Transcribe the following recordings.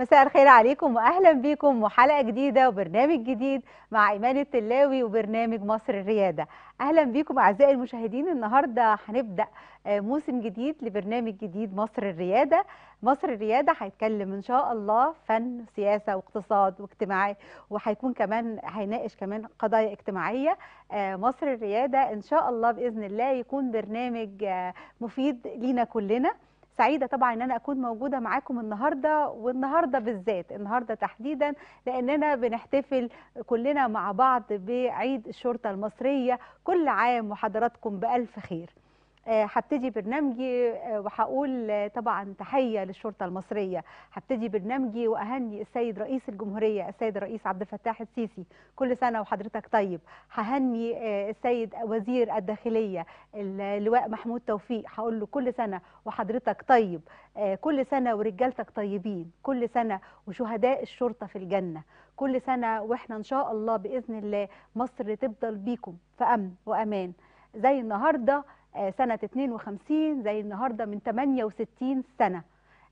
مساء الخير عليكم واهلا بيكم وحلقه جديده وبرنامج جديد مع ايمان التلاوي وبرنامج مصر الرياده اهلا بيكم اعزائي المشاهدين النهارده هنبدا آه، موسم جديد لبرنامج جديد مصر الرياده مصر الرياده هيتكلم ان شاء الله فن سياسه واقتصاد واجتماعي وهيكون كمان هيناقش كمان قضايا اجتماعيه آه، مصر الرياده ان شاء الله باذن الله يكون برنامج آه، مفيد لينا كلنا سعيده طبعا ان انا اكون موجوده معاكم النهارده والنهارده بالذات النهارده تحديدا لاننا بنحتفل كلنا مع بعض بعيد الشرطه المصريه كل عام وحضراتكم بالف خير آه، هبتدي برنامجي آه، وهقول آه، طبعا تحيه للشرطه المصريه هبتدي برنامجي واهني السيد رئيس الجمهوريه السيد الرئيس عبد الفتاح السيسي كل سنه وحضرتك طيب ههني السيد وزير الداخليه اللواء محمود توفيق هقول له كل سنه وحضرتك طيب كل سنه ورجالتك طيبين كل سنه وشهداء الشرطه في الجنه كل سنه واحنا ان شاء الله باذن الله مصر تفضل بيكم في امن وامان زي النهارده آه، سنة 52 زي النهاردة من 68 سنة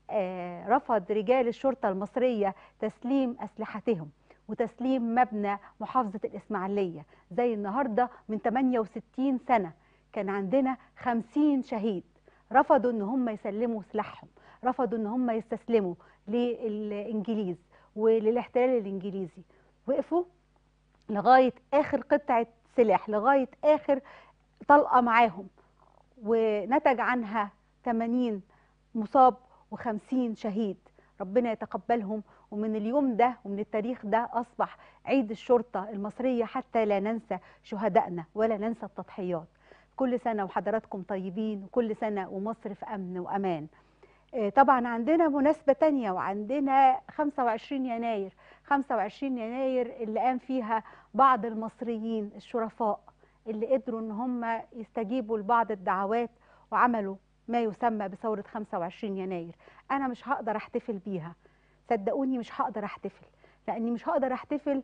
آه، رفض رجال الشرطة المصرية تسليم أسلحتهم وتسليم مبنى محافظة الإسماعيلية زي النهاردة من 68 سنة كان عندنا 50 شهيد رفضوا ان هم يسلموا سلاحهم رفضوا ان هم يستسلموا للانجليز وللاحتلال الانجليزي وقفوا لغايه اخر قطعه سلاح لغايه اخر طلقه معاهم ونتج عنها 80 مصاب و50 شهيد ربنا يتقبلهم ومن اليوم ده ومن التاريخ ده أصبح عيد الشرطة المصرية حتى لا ننسى شهدائنا ولا ننسى التضحيات كل سنة وحضراتكم طيبين وكل سنة ومصر في أمن وأمان آه، طبعا عندنا مناسبة تانية وعندنا 25 يناير 25 يناير اللي قام فيها بعض المصريين الشرفاء اللي قدروا ان هم يستجيبوا لبعض الدعوات وعملوا ما يسمى بثوره 25 يناير انا مش هقدر احتفل بيها صدقوني مش هقدر احتفل لاني مش هقدر احتفل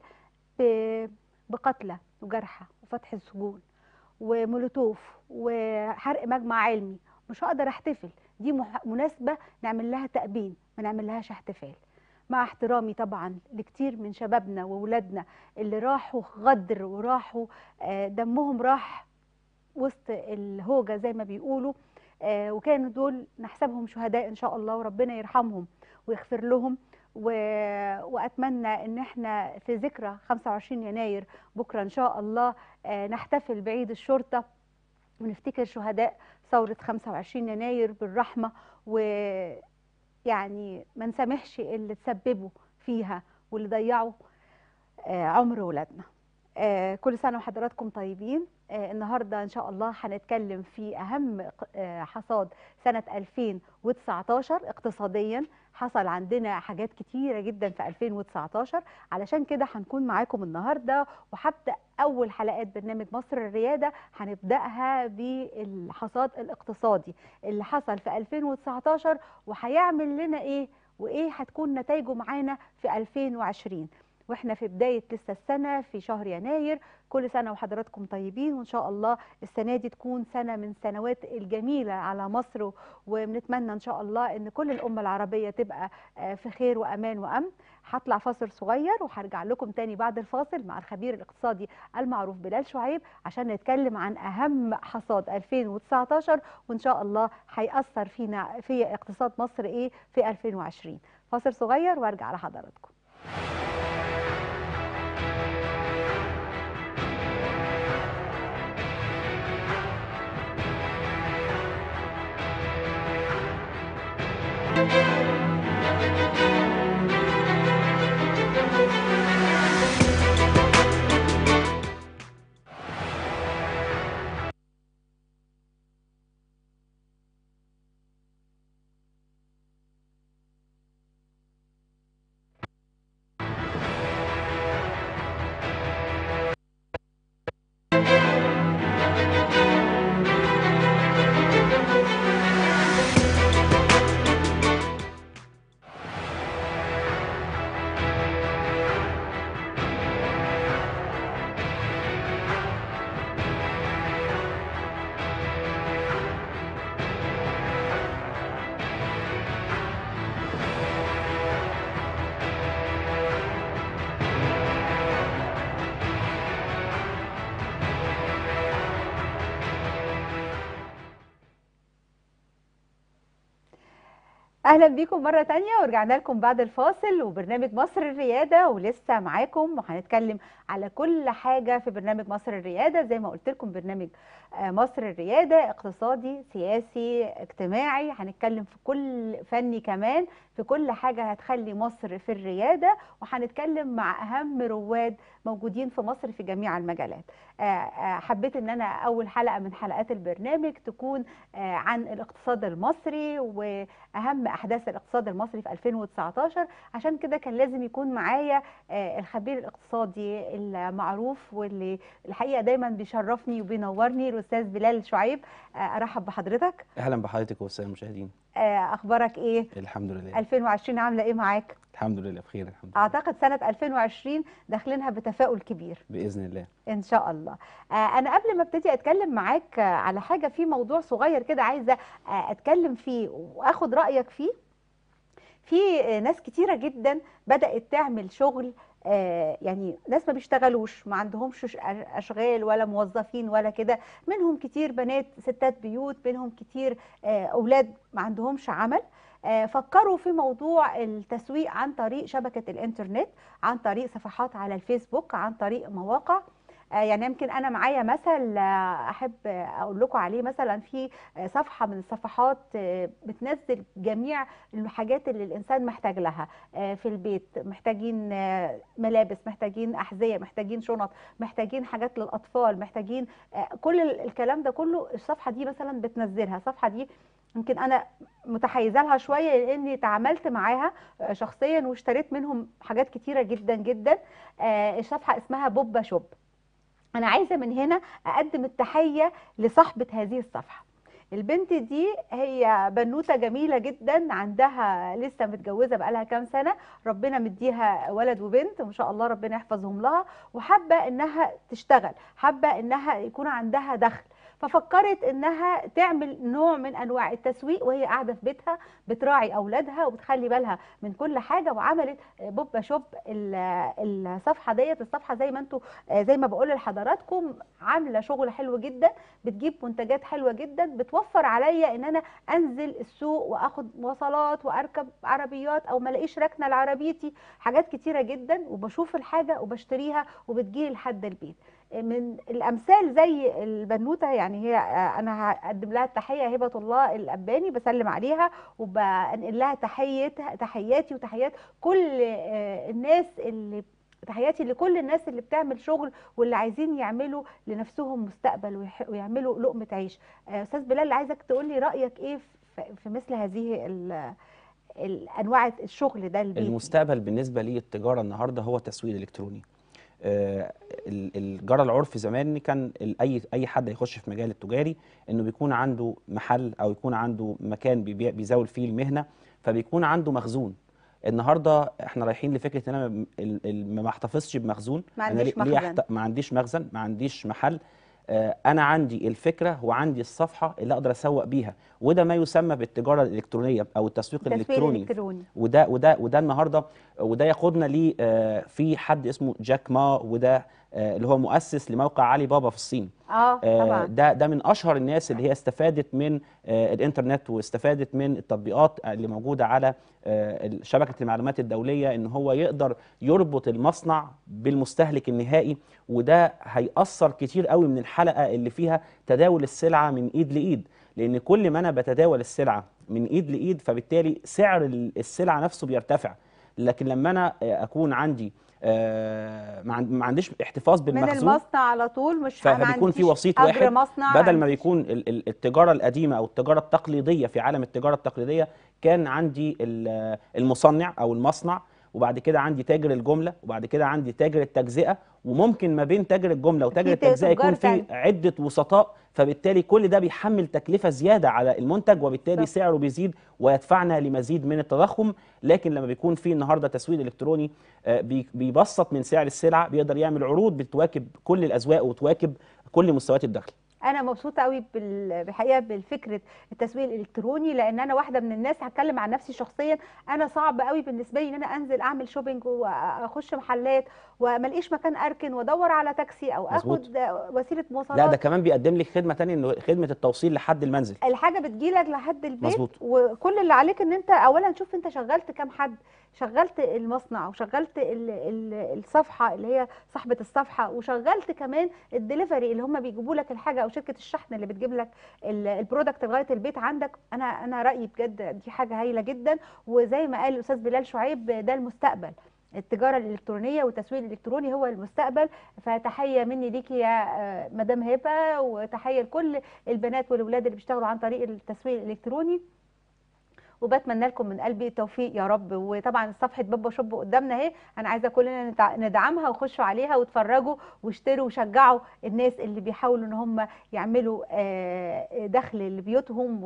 بقتلى وجرحى وفتح السجون ومولوتوف وحرق مجمع علمي مش هقدر احتفل دي مناسبه نعمل لها تأبين ما نعملهاش احتفال مع احترامي طبعا لكتير من شبابنا وولادنا اللي راحوا غدر وراحوا آه، دمهم راح وسط الهوجه زي ما بيقولوا آه، وكانوا دول نحسبهم شهداء ان شاء الله وربنا يرحمهم ويغفر لهم و... واتمنى ان احنا في ذكرى 25 يناير بكره ان شاء الله آه، نحتفل بعيد الشرطه ونفتكر شهداء ثوره 25 يناير بالرحمه و يعني ما نسامحش اللي تسببوا فيها واللي ضيعوا آه، عمر ولادنا آه، كل سنة وحضراتكم طيبين آه، النهاردة إن شاء الله هنتكلم في أهم حصاد سنة 2019 اقتصاديا حصل عندنا حاجات كتيرة جدا في 2019 علشان كده هنكون معاكم النهاردة وهبدأ أول حلقات برنامج مصر الريادة هنبدأها بالحصاد الاقتصادي اللي حصل في 2019 وهيعمل لنا إيه وإيه هتكون نتائجه معانا في 2020 واحنا في بدايه لسه السنه في شهر يناير كل سنه وحضراتكم طيبين وان شاء الله السنه دي تكون سنه من سنوات الجميله على مصر وبنتمنى ان شاء الله ان كل الامه العربيه تبقى آه، في خير وامان وامن هطلع فاصل صغير وهرجع لكم تاني بعد الفاصل مع الخبير الاقتصادي المعروف بلال شعيب عشان نتكلم عن اهم حصاد 2019 وان شاء الله هيأثر فينا في اقتصاد مصر ايه في 2020 فاصل صغير وارجع لحضراتكم اهلا بيكم مره تانية ورجعنا لكم بعد الفاصل وبرنامج مصر الرياده ولسه معاكم وهنتكلم على كل حاجه في برنامج مصر الرياده زي ما قلت لكم برنامج آه، مصر الرياده اقتصادي سياسي اجتماعي هنتكلم في كل فني كمان في كل حاجه هتخلي مصر في الرياده وهنتكلم مع اهم رواد موجودين في مصر في جميع المجالات آه، آه، حبيت ان انا اول حلقه من حلقات البرنامج تكون آه، عن الاقتصاد المصري واهم احداث الاقتصاد المصري في 2019 عشان كده كان لازم يكون معايا الخبير الاقتصادي المعروف واللي الحقيقه دايما بيشرفني وبينورني الاستاذ بلال شعيب ارحب بحضرتك اهلا بحضرتك وسائر المشاهدين آه، اخبارك ايه الحمد لله 2020 عامله ايه معاك الحمد لله بخير الحمد لله اعتقد سنه 2020 داخلينها بتفاؤل كبير باذن الله ان شاء الله آه، انا قبل ما ابتدي اتكلم معاك على حاجه في موضوع صغير كده عايزه آه، اتكلم فيه واخد رايك فيه في ناس كتيره جدا بدات تعمل شغل آه، يعني ناس ما بيشتغلوش ما عندهمش اشغال ولا موظفين ولا كده منهم كتير بنات ستات بيوت منهم كتير آه، اولاد ما عندهمش عمل آه، فكروا في موضوع التسويق عن طريق شبكه الانترنت عن طريق صفحات على الفيسبوك عن طريق مواقع آه، يعني يمكن انا معايا مثل آه، احب اقول لكم عليه مثلا في آه، صفحه من الصفحات بتنزل جميع الحاجات اللي الانسان محتاج لها في البيت محتاجين ملابس محتاجين احذيه محتاجين شنط محتاجين حاجات للاطفال محتاجين كل الكلام ده كله الصفحه دي مثلا بتنزلها الصفحه دي يمكن انا متحيزه لها شويه لاني تعاملت معاها شخصيا واشتريت منهم حاجات كتيره جدا جدا الصفحه اسمها بوبا شوب انا عايزه من هنا اقدم التحيه لصاحبه هذه الصفحه البنت دي هي بنوته جميله جدا عندها لسه متجوزه بقالها كام سنه ربنا مديها ولد وبنت وان شاء الله ربنا يحفظهم لها وحابه انها تشتغل حابه انها يكون عندها دخل ففكرت انها تعمل نوع من انواع التسويق وهي قاعده في بيتها بتراعي اولادها وبتخلي بالها من كل حاجه وعملت بوبا شوب الصفحه ديت الصفحه زي ما انتم زي ما بقول لحضراتكم عامله شغل حلو جدا بتجيب منتجات حلوه جدا بتوفر عليا ان انا انزل السوق واخد مواصلات واركب عربيات او ما الاقيش راكنه لعربيتي حاجات كتيره جدا وبشوف الحاجه وبشتريها وبتجيلي لحد البيت من الامثال زي البنوته يعني هي آه، انا هقدم لها التحيه هبه الله الاباني بسلم عليها وبنقل لها تحيه تحياتي وتحيات كل آه، الناس اللي تحياتي لكل الناس اللي بتعمل شغل واللي عايزين يعملوا لنفسهم مستقبل ويعملوا لقمه عيش آه، استاذ بلال عايزك تقول لي رايك ايه في مثل هذه انواع الشغل ده البيت. المستقبل بالنسبه للتجاره النهارده هو التسويق الالكتروني آه، جرى العرف زمان كان اي اي حد هيخش في مجال التجاري انه بيكون عنده محل او يكون عنده مكان بيزاول فيه المهنه فبيكون عنده مخزون النهارده احنا رايحين لفكره ان انا ما احتفظش بمخزون ما عنديش مخزن ما عنديش مخزن ما عنديش محل آه، انا عندي الفكره وعندي الصفحه اللي اقدر اسوق بيها وده ما يسمى بالتجاره الالكترونيه او التسويق الالكتروني وده وده وده النهارده وده ياخدنا ليه آه، في حد اسمه جاك ما وده آه، اللي هو مؤسس لموقع علي بابا في الصين آه،, اه طبعا ده ده من اشهر الناس اللي هي استفادت من آه، الانترنت واستفادت من التطبيقات اللي موجوده على شبكه المعلومات الدوليه ان هو يقدر يربط المصنع بالمستهلك النهائي وده هيأثر كتير قوي من الحلقه اللي فيها تداول السلعه من ايد لايد لان كل ما انا بتداول السلعه من ايد لايد فبالتالي سعر السلعه نفسه بيرتفع لكن لما انا اكون عندي آه، ما عنديش احتفاظ بالمخزون من المصنع على طول مش فبيكون في وسيط واحد مصنع بدل ما بيكون التجاره القديمه او التجاره التقليديه في عالم التجاره التقليديه كان عندي المصنع او المصنع وبعد كده عندي تاجر الجمله وبعد كده عندي تاجر التجزئه وممكن ما بين تاجر الجمله وتاجر التجزئه يكون في عده وسطاء فبالتالي كل ده بيحمل تكلفه زياده على المنتج وبالتالي صح. سعره بيزيد ويدفعنا لمزيد من التضخم لكن لما بيكون في النهارده تسويق الكتروني آه، بيبسط من سعر السلعه بيقدر يعمل عروض بتواكب كل الاذواق وتواكب كل مستويات الدخل انا مبسوطه قوي بالحقيقه بفكره التسويق الالكتروني لان انا واحده من الناس هتكلم عن نفسي شخصيا انا صعب قوي بالنسبه لي ان انا انزل اعمل شوبينج واخش محلات وما الاقيش مكان اركن وادور على تاكسي او اخد وسيله مواصلات لا ده كمان بيقدم لك خدمه ثانيه انه خدمه التوصيل لحد المنزل الحاجه بتجيلك لحد البيت مزبوط. وكل اللي عليك ان انت اولا شوف انت شغلت كام حد شغلت المصنع وشغلت الصفحه اللي هي صاحبه الصفحه وشغلت كمان الدليفري اللي هم بيجيبوا لك الحاجه او شركه الشحن اللي بتجيب لك البرودكت لغايه البيت عندك انا انا رايي بجد دي حاجه هايله جدا وزي ما قال الاستاذ بلال شعيب ده المستقبل التجارة الإلكترونية والتسويق الإلكتروني هو المستقبل فتحية مني ليكي يا آه، مدام هبة وتحية لكل البنات والولاد اللي بيشتغلوا عن طريق التسويق الإلكتروني وبتمنى لكم من قلبي التوفيق يا رب وطبعا صفحه بابا شوب قدامنا اهي انا عايزه كلنا ندعمها وخشوا عليها واتفرجوا واشتروا وشجعوا الناس اللي بيحاولوا ان هم يعملوا آه، دخل لبيوتهم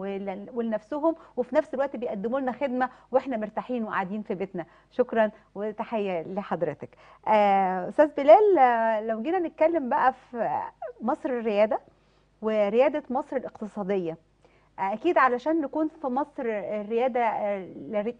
ولنفسهم وفي نفس الوقت بيقدموا لنا خدمه واحنا مرتاحين وقاعدين في بيتنا شكرا وتحيه لحضرتك آه، استاذ بلال آه، لو جينا نتكلم بقى في مصر الرياده ورياده مصر الاقتصاديه اكيد علشان نكون في مصر الرياده آه،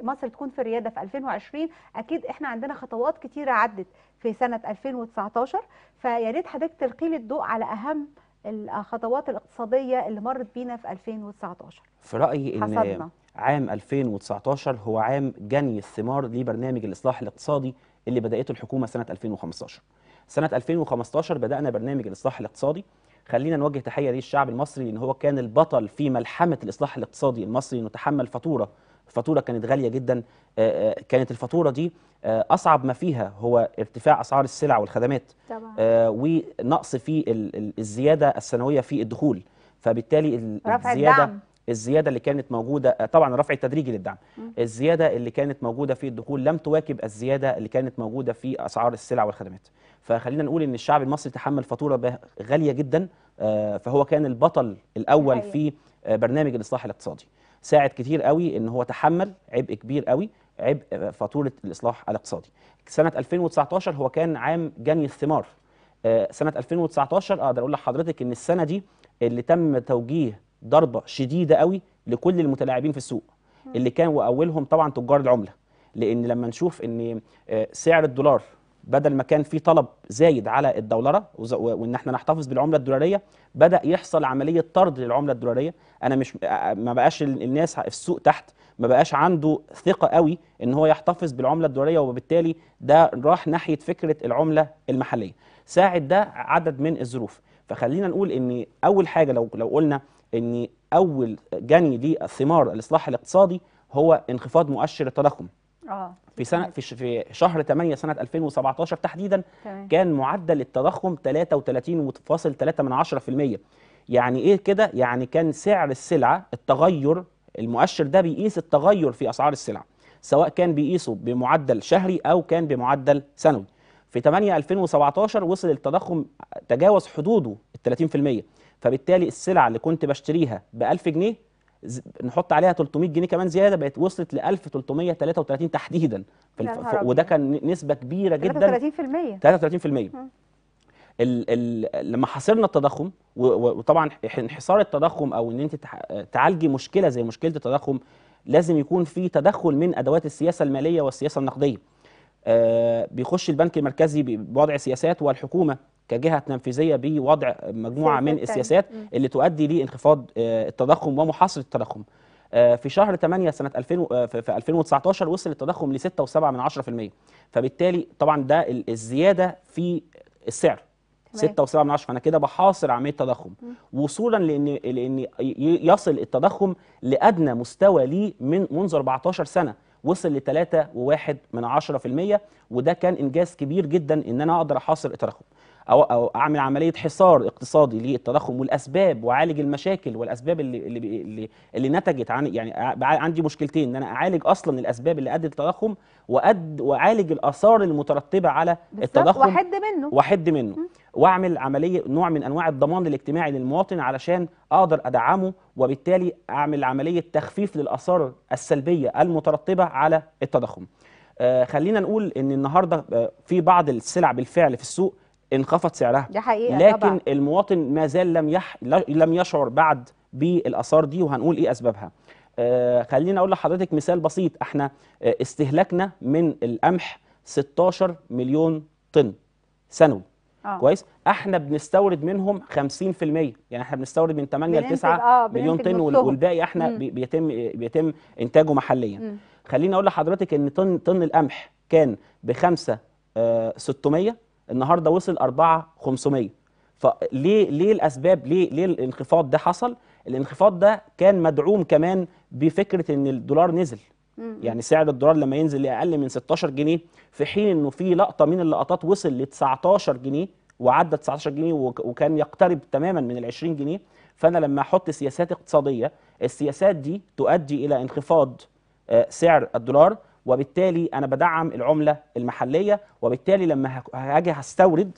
مصر تكون في الرياده في 2020 اكيد احنا عندنا خطوات كتيره عدت في سنه 2019 فيا ريت حضرتك تلقي الضوء على اهم الخطوات الاقتصاديه اللي مرت بينا في 2019 في رايي ان حصلنا. عام 2019 هو عام جني الثمار لبرنامج الاصلاح الاقتصادي اللي بداته الحكومه سنه 2015 سنه 2015 بدانا برنامج الاصلاح الاقتصادي خلينا نوجه تحيه للشعب المصري لان هو كان البطل في ملحمه الاصلاح الاقتصادي المصري انه تحمل فاتوره فاتوره كانت غاليه جدا آه، آه، كانت الفاتوره دي آه، اصعب ما فيها هو ارتفاع اسعار السلع والخدمات طبعا. ونقص في الزياده السنويه في الدخول فبالتالي رفع الزياده الدعم. الزياده اللي كانت موجوده طبعا الرفع التدريجي للدعم الزياده اللي كانت موجوده في الدخول لم تواكب الزياده اللي كانت موجوده في اسعار السلع والخدمات فخلينا نقول ان الشعب المصري تحمل فاتوره غاليه جدا آه، فهو كان البطل الاول في آه، برنامج الاصلاح الاقتصادي ساعد كتير قوي ان هو تحمل عبء كبير قوي عبء آه، فاتوره الاصلاح الاقتصادي سنه 2019 هو كان عام جني الثمار سنه 2019 اقدر اقول لحضرتك ان السنه دي اللي تم توجيه ضربه شديده قوي لكل المتلاعبين في السوق اللي كان واولهم طبعا تجار العمله لان لما نشوف ان سعر الدولار بدل ما كان في طلب زايد على الدولره وان احنا نحتفظ بالعمله الدولاريه بدا يحصل عمليه طرد للعمله الدولاريه انا مش ما بقاش الناس في السوق تحت ما بقاش عنده ثقه قوي ان هو يحتفظ بالعمله الدولاريه وبالتالي ده راح ناحيه فكره العمله المحليه ساعد ده عدد من الظروف فخلينا نقول ان اول حاجه لو لو قلنا ان اول جني للثمار الاصلاح الاقتصادي هو انخفاض مؤشر التضخم اه في سنه في في شهر 8 سنه 2017 تحديدا تمام. كان معدل التضخم 33.3% يعني ايه كده يعني كان سعر السلعه التغير المؤشر ده بيقيس التغير في اسعار السلع سواء كان بيقيسه بمعدل شهري او كان بمعدل سنوي في 8 2017 وصل التضخم تجاوز حدوده ال 30% فبالتالي السلعه اللي كنت بشتريها ب 1000 جنيه نحط عليها 300 جنيه كمان زياده بقت وصلت ل 1333 تحديدا في الف... وده كان نسبه كبيره جدا 33% 33% ال ال لما حصرنا التضخم وطبعا انحصار التضخم او ان انت تعالجي مشكله زي مشكله التضخم لازم يكون في تدخل من ادوات السياسه الماليه والسياسه النقديه. آه بيخش البنك المركزي بوضع سياسات والحكومه كجهه تنفيذيه بوضع مجموعه من السياسات اللي تؤدي لانخفاض آه، التضخم ومحاصره التضخم آه، في شهر 8 سنه 2000 آه، في 2019 وصل التضخم ل 6.7% فبالتالي طبعا ده الزياده في السعر 6.7 فانا كده بحاصر عمليه التضخم وصولا لان لان يصل التضخم لادنى مستوى ليه من منذ 14 سنه وصل ل 3.1 وده كان انجاز كبير جدا ان انا اقدر احاصر التضخم أو, أو أعمل عملية حصار اقتصادي للتضخم والأسباب وأعالج المشاكل والأسباب اللي, اللي, اللي, اللي نتجت عن يعني عندي مشكلتين إن أنا أعالج أصلا الأسباب اللي أدت للتضخم وأد وأعالج الآثار المترتبة على التضخم واحد منه واحد منه واعمل عمليه نوع من انواع الضمان الاجتماعي للمواطن علشان اقدر ادعمه وبالتالي اعمل عمليه تخفيف للاثار السلبيه المترتبه على التضخم. آه خلينا نقول ان النهارده آه في بعض السلع بالفعل في السوق انخفض سعرها ده حقيقة لكن طبعا. المواطن ما زال لم يح... لم يشعر بعد بالاثار دي وهنقول ايه اسبابها آه خليني اقول لحضرتك مثال بسيط احنا آه، استهلاكنا من القمح 16 مليون طن سنوي آه. كويس احنا بنستورد منهم 50% يعني احنا بنستورد من 8 ل 9 مليون طن والباقي احنا مم. بيتم بيتم انتاجه محليا مم. خليني اقول لحضرتك ان طن طن القمح كان ب 5 آه 600 النهارده وصل 4500 فليه ليه الاسباب ليه ليه الانخفاض ده حصل الانخفاض ده كان مدعوم كمان بفكره ان الدولار نزل يعني سعر الدولار لما ينزل لاقل من 16 جنيه في حين انه في لقطه من اللقطات وصل ل 19 جنيه وعدى 19 جنيه وكان يقترب تماما من ال 20 جنيه فانا لما احط سياسات اقتصاديه السياسات دي تؤدي الى انخفاض آه، سعر الدولار وبالتالي انا بدعم العمله المحليه وبالتالي لما هاجي هستورد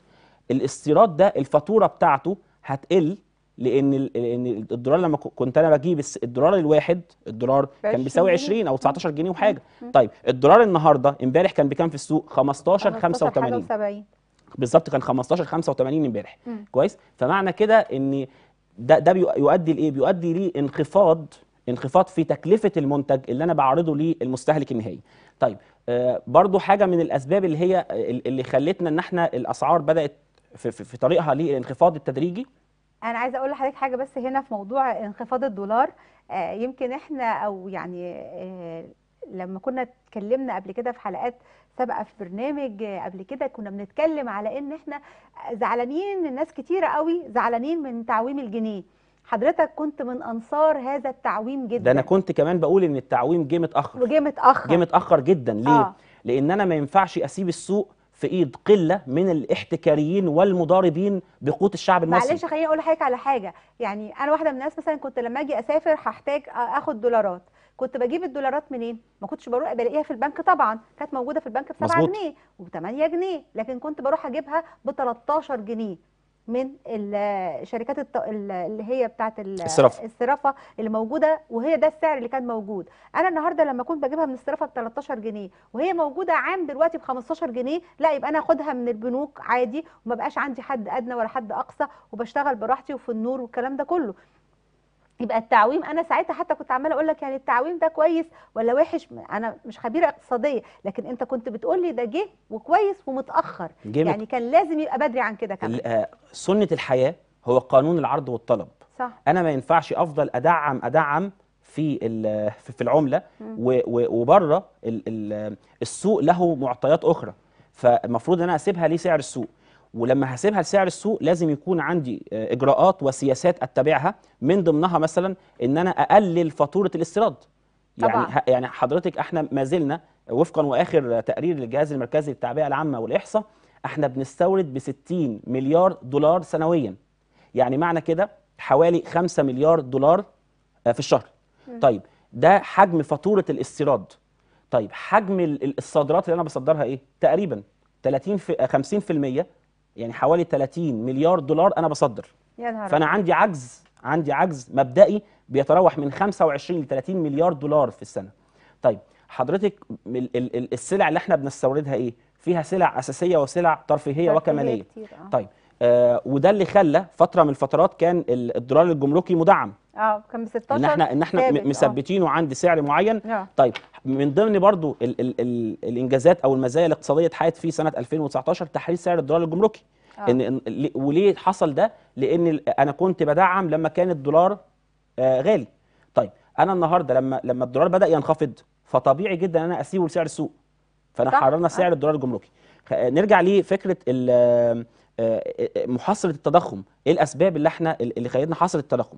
الاستيراد ده الفاتوره بتاعته هتقل لان لان الدولار لما كنت انا بجيب الدولار الواحد الدولار كان بيساوي 20 او 19 جنيه وحاجه طيب الدولار النهارده امبارح كان بكام في السوق 15 85 بالظبط كان 15 85 امبارح كويس فمعنى كده ان ده ده بيؤدي لايه بيؤدي لانخفاض انخفاض في تكلفه المنتج اللي انا بعرضه للمستهلك النهائي طيب آه، برضو حاجه من الاسباب اللي هي اللي خلتنا ان احنا الاسعار بدات في, في طريقها للانخفاض التدريجي انا عايزه اقول لحضرتك حاجه بس هنا في موضوع انخفاض الدولار آه، يمكن احنا او يعني آه، لما كنا اتكلمنا قبل كده في حلقات سابقه في برنامج قبل كده كنا بنتكلم على ان احنا زعلانين الناس كتيره قوي زعلانين من تعويم الجنيه حضرتك كنت من انصار هذا التعويم جدا ده انا كنت كمان بقول ان التعويم جه متاخر جه متاخر جه متاخر جدا ليه آه. لان انا ما ينفعش اسيب السوق في ايد قله من الاحتكاريين والمضاربين بقوت الشعب المصري معلش خليني اقول لحضرتك على حاجه يعني انا واحده من الناس مثلا كنت لما اجي اسافر هحتاج اخد دولارات كنت بجيب الدولارات منين؟ ما كنتش بروح بلاقيها في البنك طبعا، كانت موجوده في البنك ب 7 جنيه وب 8 جنيه، لكن كنت بروح اجيبها ب 13 جنيه، من الشركات الط... اللي هي بتاعت الصرافه الصرافه اللي موجوده وهي ده السعر اللي كان موجود انا النهارده لما كنت بجيبها من الصرافه ب 13 جنيه وهي موجوده عام دلوقتي ب 15 جنيه لا يبقى انا اخدها من البنوك عادي وما بقاش عندي حد ادنى ولا حد اقصى وبشتغل براحتي وفي النور والكلام ده كله يبقى التعويم انا ساعتها حتى كنت عماله اقول لك يعني التعويم ده كويس ولا وحش انا مش خبيره اقتصاديه لكن انت كنت بتقول لي ده جه وكويس ومتاخر جمت. يعني كان لازم يبقى بدري عن كده كمان آه، سنه الحياه هو قانون العرض والطلب صح. انا ما ينفعش افضل ادعم ادعم في في العمله وبره السوق له معطيات اخرى فالمفروض ان انا اسيبها لسعر السوق ولما هسيبها لسعر السوق لازم يكون عندي آه، اجراءات وسياسات اتبعها من ضمنها مثلا ان انا اقلل فاتوره الاستيراد يعني طبعا. يعني يعني حضرتك احنا ما زلنا وفقا واخر تقرير للجهاز المركزي للتعبئه العامه والاحصاء احنا بنستورد ب 60 مليار دولار سنويا يعني معنى كده حوالي 5 مليار دولار آه، في الشهر م. طيب ده حجم فاتوره الاستيراد طيب حجم الصادرات اللي انا بصدرها ايه تقريبا 30 في 50% يعني حوالي 30 مليار دولار انا بصدر يا نهار فانا عندي عجز عندي عجز مبدئي بيتراوح من 25 ل 30 مليار دولار في السنه طيب حضرتك السلع اللي احنا بنستوردها ايه فيها سلع اساسيه وسلع ترفيهيه وكماليه كتير. آه. طيب آه، وده اللي خلى فتره من الفترات كان الدولار الجمركي مدعم اه كان ب 16 ان احنا ان احنا اه. مثبتينه عند سعر معين أوه. طيب من ضمن برضو الـ الـ الـ الانجازات او المزايا الاقتصاديه اتحققت في سنه 2019 تحرير سعر الدولار الجمركي اه. ان وليه حصل ده لان انا كنت بدعم لما كان الدولار آه غالي طيب انا النهارده لما لما الدولار بدا ينخفض فطبيعي جدا ان انا اسيبه لسعر السوق فانا حررنا سعر الدولار الجمركي نرجع لفكره آه، آه، آه، محاصره التضخم ايه الاسباب اللي احنا اللي خلتنا حصل التضخم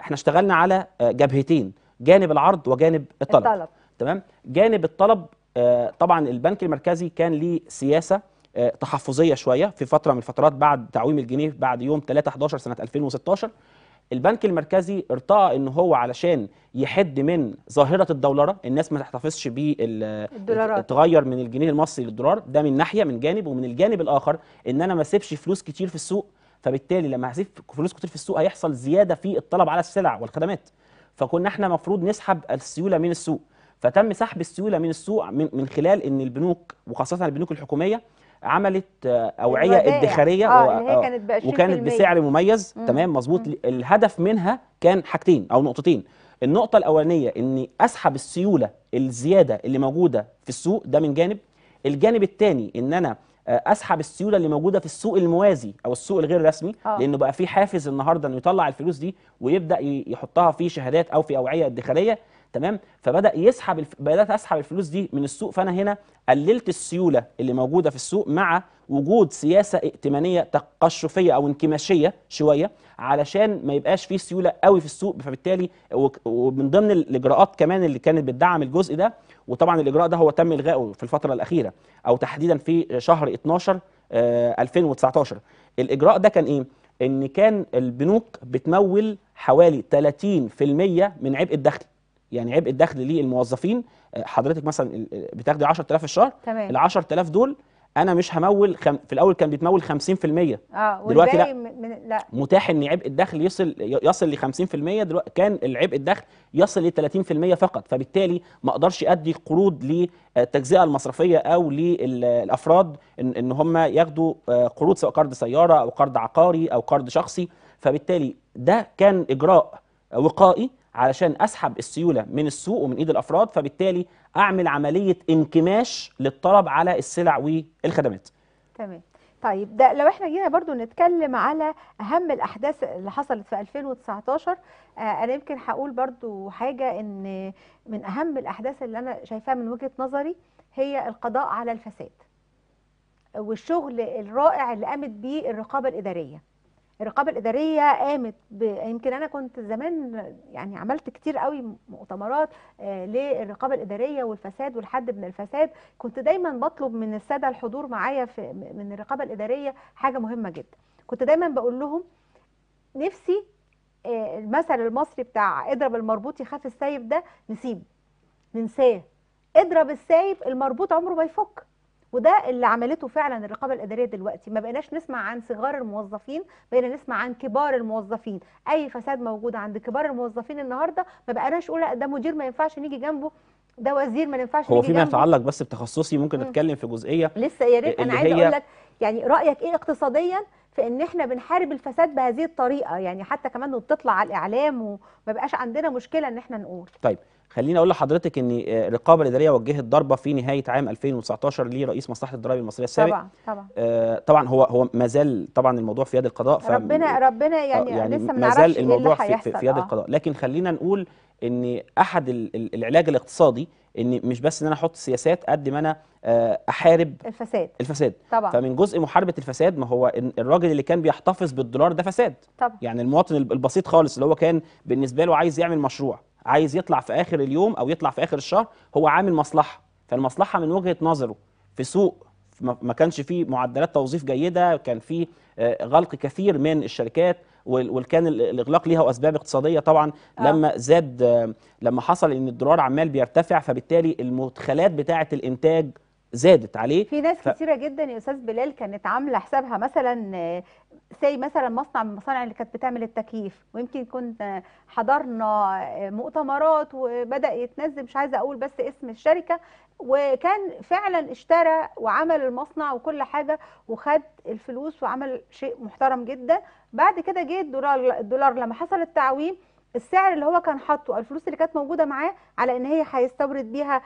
احنا اشتغلنا على جبهتين جانب العرض وجانب الطلب, الطلب. تمام جانب الطلب طبعا البنك المركزي كان ليه سياسه تحفظيه شويه في فتره من الفترات بعد تعويم الجنيه بعد يوم 3 11 سنه 2016 البنك المركزي ارتأى ان هو علشان يحد من ظاهره الدولره الناس ما تحتفظش بالدولارات تغير من الجنيه المصري للدولار ده من ناحيه من جانب ومن الجانب الاخر ان انا ما اسيبش فلوس كتير في السوق فبالتالي لما هسيب فلوس كتير في السوق هيحصل زياده في الطلب على السلع والخدمات فكنا احنا المفروض نسحب السيوله من السوق فتم سحب السيوله من السوق من خلال ان البنوك وخاصه البنوك الحكوميه عملت آه، اوعيه ادخاريه آه اللي هي آه، كانت وكانت بسعر مميز مم. تمام مظبوط الهدف منها كان حاجتين او نقطتين النقطه الاولانيه اني اسحب السيوله الزياده اللي موجوده في السوق ده من جانب الجانب الثاني ان انا آه، اسحب السيوله اللي موجوده في السوق الموازي او السوق الغير رسمي آه. لانه بقى في حافز النهارده انه يطلع الفلوس دي ويبدا يحطها في شهادات او في اوعيه ادخاريه تمام فبدا يسحب الف... بدات اسحب الفلوس دي من السوق فانا هنا قللت السيوله اللي موجوده في السوق مع وجود سياسه ائتمانيه تقشفيه او انكماشيه شويه علشان ما يبقاش فيه سيوله قوي في السوق فبالتالي ومن ضمن الاجراءات كمان اللي كانت بتدعم الجزء ده وطبعا الاجراء ده هو تم الغائه في الفتره الاخيره او تحديدا في شهر 12 آه 2019 الاجراء ده كان ايه ان كان البنوك بتمول حوالي 30% من عبء الدخل يعني عبء الدخل للموظفين آه، حضرتك مثلا بتاخدي 10000 في الشهر تمام ال 10000 دول انا مش همول خم... في الاول كان بيتمول 50% اه دلوقتي لا. من... لا متاح ان عبء الدخل يصل يصل ل 50% دلوقتي كان العبء الدخل يصل ل 30% فقط فبالتالي ما اقدرش ادي قروض للتجزئه آه، المصرفيه او للافراد ان, إن هم ياخدوا آه، قروض سواء قرض سياره او قرض عقاري او قرض شخصي فبالتالي ده كان اجراء وقائي علشان اسحب السيوله من السوق ومن ايد الافراد فبالتالي اعمل عمليه انكماش للطلب على السلع والخدمات تمام طيب ده لو احنا جينا برضو نتكلم على اهم الاحداث اللي حصلت في 2019 آه، انا يمكن هقول برضو حاجه ان من اهم الاحداث اللي انا شايفاها من وجهه نظري هي القضاء على الفساد والشغل الرائع اللي قامت بيه الرقابه الاداريه الرقابه الاداريه قامت ب... يمكن انا كنت زمان يعني عملت كتير قوي مؤتمرات آه، للرقابه الاداريه والفساد والحد من الفساد كنت دايما بطلب من الساده الحضور معايا في من الرقابه الاداريه حاجه مهمه جدا كنت دايما بقول لهم نفسي آه، المثل المصري بتاع اضرب المربوط يخاف السايب ده نسيبه ننساه اضرب السايب المربوط عمره ما يفك وده اللي عملته فعلا الرقابه الاداريه دلوقتي ما بقيناش نسمع عن صغار الموظفين بقينا نسمع عن كبار الموظفين اي فساد موجود عند كبار الموظفين النهارده ما بقيناش نقول ده مدير ما ينفعش نيجي جنبه ده وزير ما ينفعش هو فيما يتعلق بس بتخصصي ممكن نتكلم في جزئيه لسه يا ريت انا عايز اقول لك يعني رايك ايه اقتصاديا في ان احنا بنحارب الفساد بهذه الطريقه يعني حتى كمان بتطلع على الاعلام وما بقاش عندنا مشكله ان احنا نقول طيب خليني اقول لحضرتك ان الرقابه آه، الاداريه وجهت ضربه في نهايه عام 2019 لرئيس مصلحه الضرائب المصريه السابق طبعا طبعا آه طبعا هو هو ما زال طبعا الموضوع في يد القضاء ربنا ربنا يعني, آه يعني لسه ما زال إيه الموضوع في, في, في يد آه. القضاء لكن خلينا نقول ان احد العلاج الاقتصادي ان مش بس ان انا احط سياسات قد ما انا آه، احارب الفساد الفساد طبعا فمن جزء محاربه الفساد ما هو الراجل اللي كان بيحتفظ بالدولار ده فساد طبعا يعني المواطن البسيط خالص اللي هو كان بالنسبه له عايز يعمل مشروع عايز يطلع في اخر اليوم او يطلع في اخر الشهر هو عامل مصلحه فالمصلحه من وجهه نظره في سوق ما كانش فيه معدلات توظيف جيده كان فيه آه، غلق كثير من الشركات وكان الاغلاق ليها واسباب اقتصاديه طبعا آه. لما زاد آه، لما حصل ان الدولار عمال بيرتفع فبالتالي المدخلات بتاعه الانتاج زادت عليه في ناس ف... كتيره جدا يا استاذ بلال كانت عامله حسابها مثلا ساي آه، مثلا مصنع من المصانع اللي كانت بتعمل التكييف ويمكن كنا آه، حضرنا آه، مؤتمرات وبدا يتنزل مش عايزه اقول بس اسم الشركه وكان فعلا اشترى وعمل المصنع وكل حاجه وخد الفلوس وعمل شيء محترم جدا بعد كده جه الدولار الدولار لما حصل التعويم السعر اللي هو كان حاطه الفلوس اللي كانت موجوده معاه على ان هي هيستورد بيها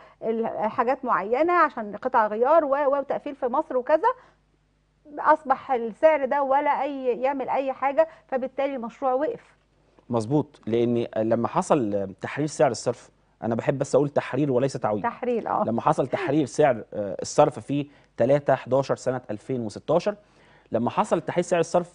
حاجات معينه عشان قطع غيار وتقفيل في مصر وكذا اصبح السعر ده ولا اي يعمل اي حاجه فبالتالي المشروع وقف مظبوط لان لما حصل تحرير سعر الصرف انا بحب بس اقول تحرير وليس تعويض تحرير اه لما حصل تحرير سعر آه، الصرف في 3 11 سنه 2016 لما حصل تحرير سعر الصرف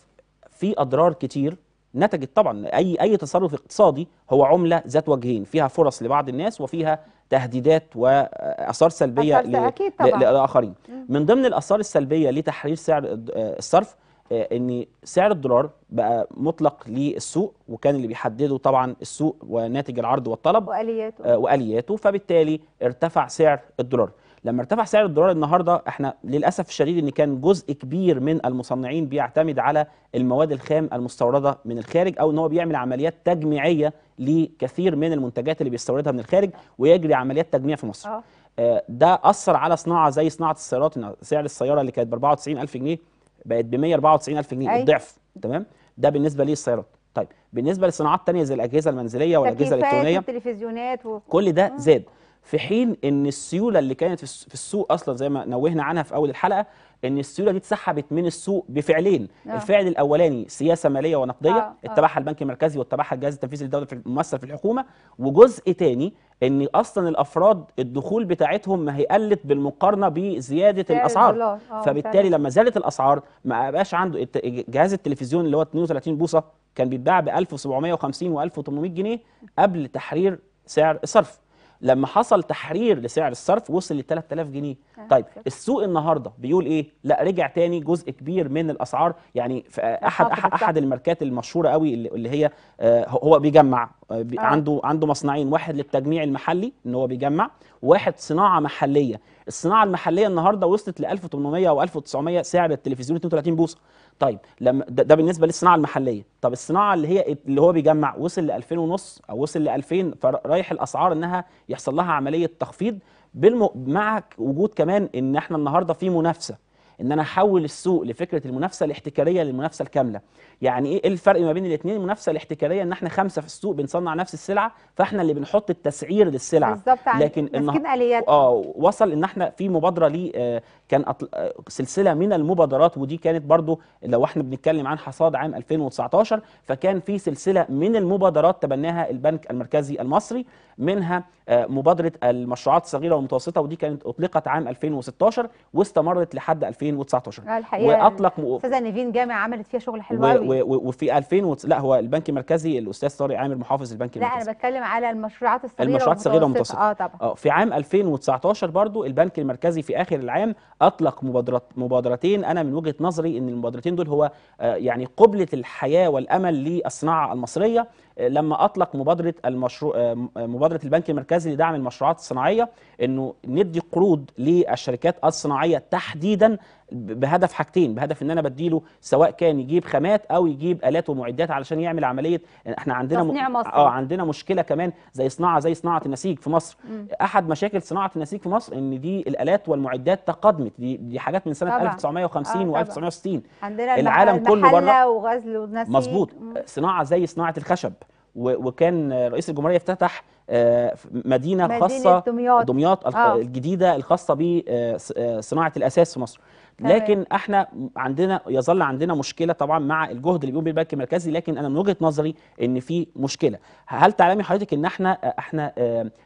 في اضرار كتير نتجت طبعا اي اي تصرف اقتصادي هو عمله ذات وجهين فيها فرص لبعض الناس وفيها تهديدات واثار سلبيه للاخرين من ضمن الاثار السلبيه لتحرير سعر الصرف آه، ان سعر الدولار بقى مطلق للسوق وكان اللي بيحدده طبعا السوق وناتج العرض والطلب والياته آه، والياته فبالتالي ارتفع سعر الدولار لما ارتفع سعر الدولار النهارده احنا للاسف الشديد ان كان جزء كبير من المصنعين بيعتمد على المواد الخام المستورده من الخارج او ان هو بيعمل عمليات تجميعيه لكثير من المنتجات اللي بيستوردها من الخارج ويجري عمليات تجميع في مصر. أوه. آه ده اثر على صناعه زي صناعه السيارات سعر السياره اللي كانت ب 94000 جنيه بقت ب 194000 جنيه أي. الضعف تمام؟ ده بالنسبه للسيارات. طيب بالنسبه لصناعات ثانيه زي الاجهزه المنزليه والاجهزه الالكترونيه التلفزيونات و... كل ده زاد. في حين ان السيوله اللي كانت في السوق اصلا زي ما نوهنا عنها في اول الحلقه ان السيوله دي اتسحبت من السوق بفعلين آه. الفعل الاولاني سياسه ماليه ونقديه آه. اتبعها آه. البنك المركزي واتبعها الجهاز التنفيذي للدوله الممثل في الحكومه وجزء تاني ان اصلا الافراد الدخول بتاعتهم ما هي قلت بالمقارنه بزياده الاسعار آه. فبالتالي لما زادت الاسعار ما بقاش عنده جهاز التلفزيون اللي هو 32 بوصه كان بيتباع ب 1750 و1800 جنيه قبل تحرير سعر الصرف لما حصل تحرير لسعر الصرف وصل ل 3000 جنيه آه، طيب السوق النهارده بيقول ايه لا رجع تاني جزء كبير من الاسعار يعني في احد احد, الماركات المشهوره قوي اللي هي آه، هو بيجمع آه، عنده عنده مصنعين واحد للتجميع المحلي ان هو بيجمع واحد صناعه محليه الصناعه المحليه النهارده وصلت ل 1800 او 1900 سعر التلفزيون 32 بوصه طيب لما ده, ده بالنسبه للصناعه المحليه طب الصناعه اللي هي اللي هو بيجمع وصل ل 2000 ونص او وصل ل 2000 فرايح الاسعار انها يحصل لها عمليه تخفيض بالم... مع وجود كمان ان احنا النهارده في منافسه ان انا احول السوق لفكره المنافسه الاحتكاريه للمنافسه الكامله يعني ايه الفرق ما بين الاثنين المنافسه الاحتكاريه ان احنا خمسه في السوق بنصنع نفس السلعه فاحنا اللي بنحط التسعير للسلعه بالظبط لكن النه... اه وصل ان احنا في مبادره لي آه كان أطل... آه سلسله من المبادرات ودي كانت برضو لو احنا بنتكلم عن حصاد عام 2019 فكان في سلسله من المبادرات تبناها البنك المركزي المصري منها آه مبادره المشروعات الصغيره والمتوسطه ودي كانت اطلقت عام 2016 واستمرت لحد 2020 2019 الحقيقه يعني واطلق استاذه نيفين جامع عملت فيها شغل حلو قوي وفي 2000 و... لا هو البنك المركزي الاستاذ طارق عامر محافظ البنك المركزي لا انا بتكلم على المشروعات الصغيره المشروعات الصغيره والمتوسطه اه طبعا اه في عام 2019 برضو البنك المركزي في اخر العام اطلق مبادرات مبادرتين انا من وجهه نظري ان المبادرتين دول هو آه، يعني قبله الحياه والامل للصناعه المصريه لما اطلق مبادره المشروع آه، آه، مبادره البنك المركزي لدعم المشروعات الصناعيه انه ندي قروض للشركات الصناعيه تحديدا بهدف حاجتين بهدف ان انا بديله سواء كان يجيب خامات او يجيب الات ومعدات علشان يعمل عمليه احنا عندنا م... اه عندنا مشكله كمان زي صناعه زي صناعه النسيج في مصر م. احد مشاكل صناعه النسيج في مصر ان دي الالات والمعدات تقدمت دي, دي حاجات من سنه طبعا. 1950 آه و1960 عندنا العالم كله بره وغزل ونسيج مظبوط صناعه زي صناعه الخشب وكان رئيس الجمهوريه افتتح آه، مدينه, مدينة خاصه دمياط, دمياط آه. الجديده الخاصه بصناعه آه، آه، الاساس في مصر لكن طبعا. احنا عندنا يظل عندنا مشكله طبعا مع الجهد اللي بيقوم بالبنك المركزي لكن انا من وجهه نظري ان في مشكله هل تعلمي حضرتك ان احنا احنا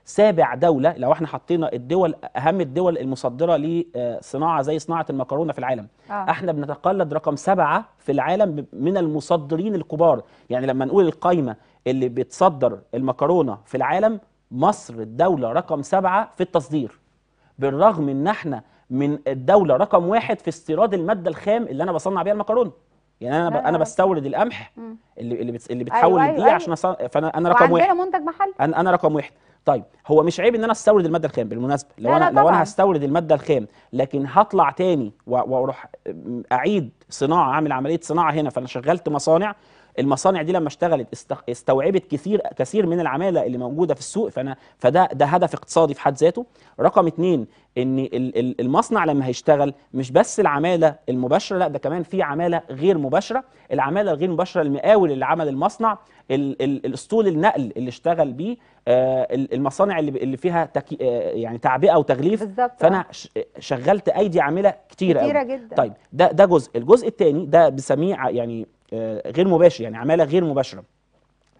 سابع دوله لو احنا حطينا الدول اهم الدول المصدره لصناعه زي صناعه المكرونه في العالم آه. احنا بنتقلد رقم سبعه في العالم من المصدرين الكبار يعني لما نقول القايمه اللي بتصدر المكرونه في العالم مصر الدوله رقم سبعه في التصدير بالرغم ان احنا من الدوله رقم واحد في استيراد الماده الخام اللي انا بصنع بيها المكرونه يعني انا انا بستورد القمح اللي اللي, اللي أيوة، بتحول أيوة أيوة عشان أصنع فانا انا رقم واحد منتج محلي انا انا رقم واحد طيب هو مش عيب ان انا استورد الماده الخام بالمناسبه لو انا لو انا هستورد الماده الخام لكن هطلع تاني واروح اعيد صناعه اعمل عمليه صناعه هنا فانا شغلت مصانع المصانع دي لما اشتغلت استوعبت كثير كثير من العماله اللي موجوده في السوق فانا فده ده هدف اقتصادي في حد ذاته رقم اتنين ان المصنع لما هيشتغل مش بس العماله المباشره لا ده كمان في عماله غير مباشره العماله الغير مباشره المقاول اللي عمل المصنع الاسطول النقل اللي اشتغل بيه آه، المصانع اللي اللي فيها آه، يعني تعبئه وتغليف بالزبط. فانا شغلت ايدي عامله كتيره كتيره أوي. جدا طيب ده ده جزء الجزء الثاني ده بسميه يعني آه، غير مباشر يعني عماله غير مباشره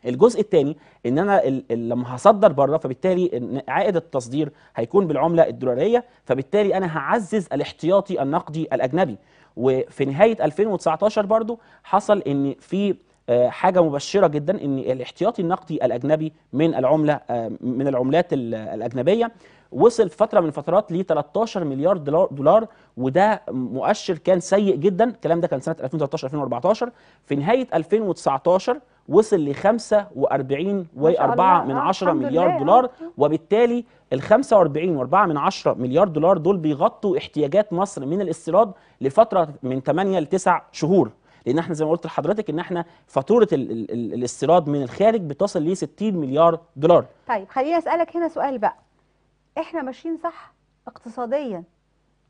الجزء الثاني ان انا لما هصدر بره فبالتالي عائد التصدير هيكون بالعمله الدولاريه فبالتالي انا هعزز الاحتياطي النقدي الاجنبي وفي نهايه 2019 برضو حصل ان في آه، حاجه مبشره جدا ان الاحتياطي النقدي الاجنبي من العمله آه، من العملات الاجنبيه وصل في فتره من الفترات ل 13 مليار دولار, دولار وده مؤشر كان سيء جدا الكلام ده كان سنه 2013 2014 في نهايه 2019 وصل ل 45 و4 من 10 آه، مليار دولار آه. وبالتالي ال 45 و4 من 10 مليار دولار دول بيغطوا احتياجات مصر من الاستيراد لفتره من 8 ل 9 شهور لان احنا زي ما قلت لحضرتك ان احنا فاتوره الاستيراد من الخارج بتصل ل 60 مليار دولار طيب خليني اسالك هنا سؤال بقى احنا ماشيين صح اقتصاديا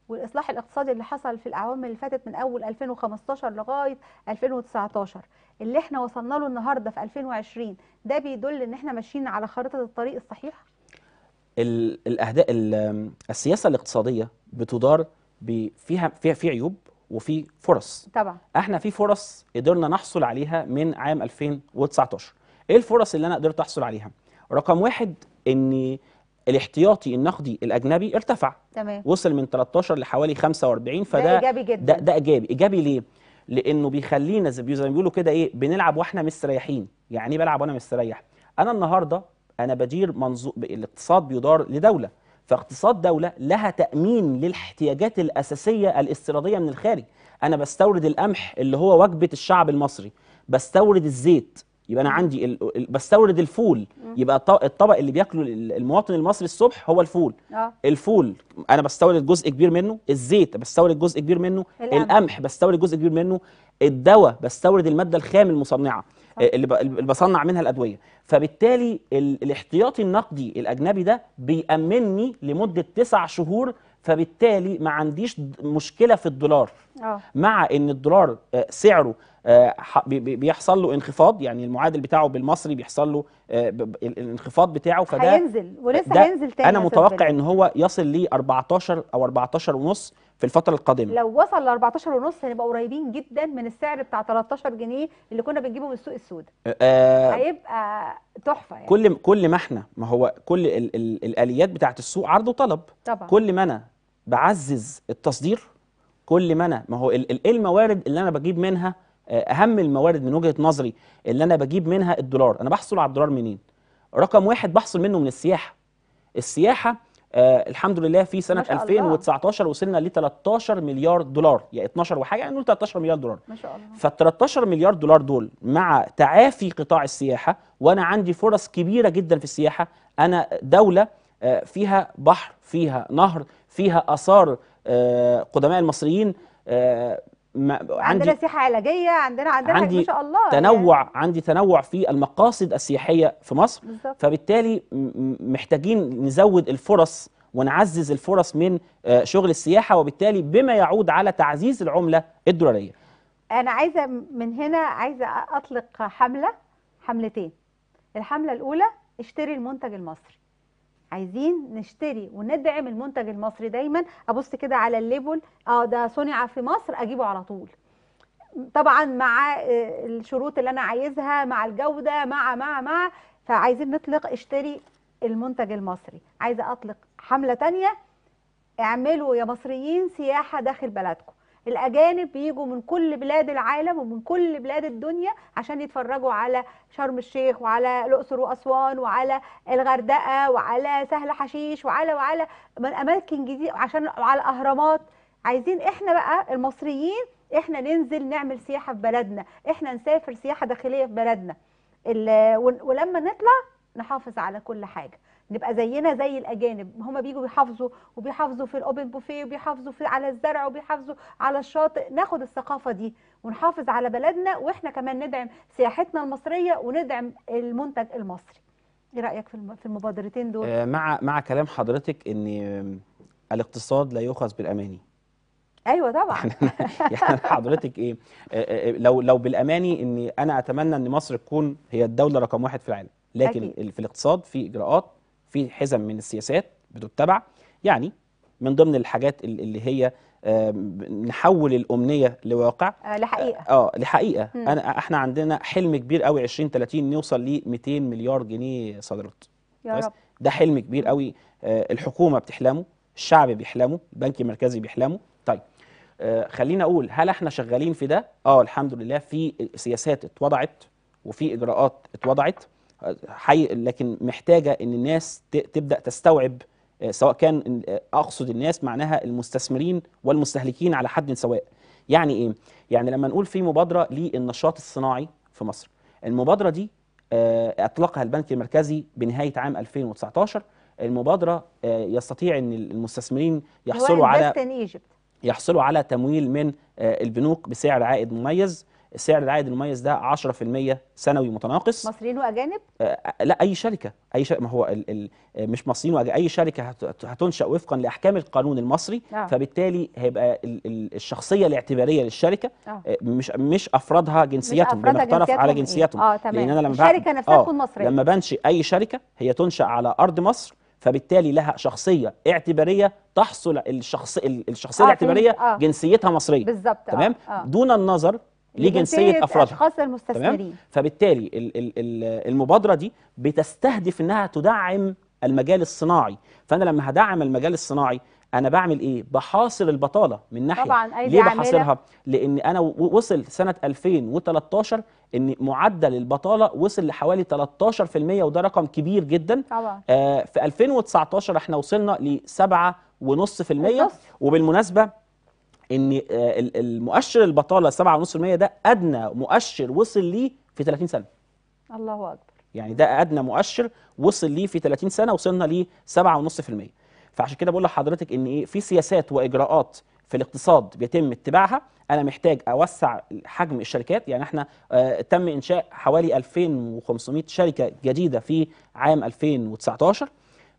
والاصلاح الاقتصادي اللي حصل في الاعوام اللي فاتت من اول 2015 لغايه 2019 اللي احنا وصلنا له النهارده في 2020 ده بيدل ان احنا ماشيين على خريطه الطريق الصحيحه الاهداف السياسه الاقتصاديه بتدار فيها فيها في عيوب وفي فرص طبعا احنا في فرص قدرنا نحصل عليها من عام 2019 ايه الفرص اللي انا قدرت احصل عليها رقم واحد اني الاحتياطي النقدي الاجنبي ارتفع تمام وصل من 13 لحوالي 45 فده ده ايجابي جدا ده, ده ايجابي ايجابي ليه لانه بيخلينا زي ما بيقولوا كده ايه بنلعب واحنا مستريحين يعني ايه بلعب وانا مستريح انا النهارده انا بدير منظور الاقتصاد بيدار لدوله فاقتصاد دوله لها تامين للاحتياجات الاساسيه الاستيراديه من الخارج انا بستورد القمح اللي هو وجبه الشعب المصري بستورد الزيت يبقى انا عندي بستورد الفول يبقى الطبق اللي بياكله المواطن المصري الصبح هو الفول آه. الفول انا بستورد جزء كبير منه الزيت بستورد جزء كبير منه القمح, القمح بستورد جزء كبير منه الدواء بستورد الماده الخام المصنعه آه. آه، اللي بصنع منها الادويه فبالتالي الاحتياطي النقدي الاجنبي ده بيامنني لمده تسع شهور فبالتالي ما عنديش مشكله في الدولار أوه. مع ان الدولار آه، سعره آه، بيحصل له انخفاض يعني المعادل بتاعه بالمصري بيحصل له آه، الانخفاض بتاعه فده هينزل ولسه هينزل تاني انا متوقع ان هو يصل ل 14 او 14 ونص في الفترة القادمة لو وصل ل 14 ونص هنبقى قريبين جدا من السعر بتاع 13 جنيه اللي كنا بنجيبه من السوق السوداء آه, آه، هيبقى تحفة يعني. كل كل ما احنا ما هو كل ال ال الآليات بتاعة السوق عرض وطلب طبعا. كل ما انا بعزز التصدير كل ما انا ما هو ايه الموارد اللي انا بجيب منها اهم الموارد من وجهه نظري اللي انا بجيب منها الدولار انا بحصل على الدولار منين رقم واحد بحصل منه من السياحه السياحه آه الحمد لله في سنه 2019 وصلنا ل 13 مليار دولار يا يعني 12 وحاجه يعني نقول 13 مليار دولار ما شاء الله فال 13 مليار دولار دول مع تعافي قطاع السياحه وانا عندي فرص كبيره جدا في السياحه انا دوله آه فيها بحر فيها نهر فيها اثار آه قدماء المصريين آه، ما عندي عندنا سياحه علاجيه عندنا عندنا عندي ما شاء الله يعني. تنوع يعني. عندي تنوع في المقاصد السياحيه في مصر بالزبط. فبالتالي محتاجين نزود الفرص ونعزز الفرص من آه، شغل السياحه وبالتالي بما يعود على تعزيز العمله الدولاريه انا عايزه من هنا عايزه اطلق حمله حملتين الحمله الاولى اشتري المنتج المصري عايزين نشتري وندعم المنتج المصري دايما ابص كده على الليبل اه ده صنع في مصر اجيبه على طول طبعا مع آه، الشروط اللي انا عايزها مع الجوده مع مع مع فعايزين نطلق اشتري المنتج المصري عايزه اطلق حمله تانية اعملوا يا مصريين سياحه داخل بلدكم الأجانب بيجوا من كل بلاد العالم ومن كل بلاد الدنيا عشان يتفرجوا على شرم الشيخ وعلى الأقصر وأسوان وعلى الغردقة وعلى سهل حشيش وعلى وعلى من أماكن جديدة عشان وعلى الاهرامات عايزين احنا بقى المصريين احنا ننزل نعمل سياحة في بلدنا احنا نسافر سياحة داخلية في بلدنا ولما نطلع نحافظ على كل حاجة نبقى زينا زي الاجانب هم بيجوا بيحافظوا وبيحافظوا في الاوبن بوفيه وبيحافظوا في على الزرع وبيحافظوا على الشاطئ ناخد الثقافه دي ونحافظ على بلدنا واحنا كمان ندعم سياحتنا المصريه وندعم المنتج المصري ايه رايك في المبادرتين دول آه، مع مع كلام حضرتك ان الاقتصاد لا يؤخذ بالاماني ايوه طبعا يعني حضرتك ايه آه، آه، لو لو بالاماني ان انا اتمنى ان مصر تكون هي الدوله رقم واحد في العالم لكن أكيد. في الاقتصاد في اجراءات في حزم من السياسات بتتبع يعني من ضمن الحاجات اللي هي آه، نحول الامنيه لواقع آه، لحقيقه آه،, اه لحقيقه مم. انا احنا عندنا حلم كبير قوي 20 30 نوصل ل 200 مليار جنيه صادرات يا رب. ده حلم كبير قوي الحكومه بتحلمه الشعب بيحلمه البنك المركزي بيحلمه طيب خلينا اقول هل احنا شغالين في ده اه الحمد لله في سياسات اتوضعت وفي اجراءات اتوضعت حي لكن محتاجه ان الناس تبدا تستوعب آه، سواء كان آه، اقصد الناس معناها المستثمرين والمستهلكين على حد سواء يعني ايه يعني لما نقول في مبادره للنشاط الصناعي في مصر المبادره دي آه، اطلقها البنك المركزي بنهايه عام 2019 المبادره يستطيع ان المستثمرين يحصلوا على يحصلوا على تمويل من البنوك بسعر عائد مميز السعر العائد المميز ده 10% سنوي متناقص مصريين واجانب آه لا اي شركه اي شركة ما هو الـ الـ مش مصريين واجانب اي شركه هتنشا وفقا لاحكام القانون المصري آه. فبالتالي هيبقى الشخصيه الاعتباريه للشركه آه. آه، مش مش افرادها جنسيتهم مش أفرادها جنسياتهم على جنسيتهم إيه؟ آه تمام لان انا لما الشركه نفسها آه، تكون مصريه لما بنشئ اي شركه هي تنشا على ارض مصر فبالتالي لها شخصيه اعتباريه تحصل الشخص الشخصيه آه الاعتباريه آه. جنسيتها مصريه بالظبط آه، تمام آه. دون النظر لجنسيه افرادها الاشخاص المستثمرين تمام؟ فبالتالي المبادره دي بتستهدف انها تدعم المجال الصناعي فانا لما هدعم المجال الصناعي انا بعمل ايه بحاصر البطاله من ناحيه طبعا أي ليه بحاصرها لان انا وصل سنه 2013 ان معدل البطاله وصل لحوالي 13% وده رقم كبير جدا طبعا آه في 2019 احنا وصلنا ل 7.5% وبالمناسبه ان آه، المؤشر البطاله 7.5% ده ادنى مؤشر وصل ليه في 30 سنه الله اكبر يعني ده ادنى مؤشر وصل ليه في 30 سنه وصلنا ليه 7.5% فعشان كده بقول لحضرتك ان ايه في سياسات واجراءات في الاقتصاد بيتم اتباعها انا محتاج اوسع حجم الشركات يعني احنا آه تم انشاء حوالي 2500 شركه جديده في عام 2019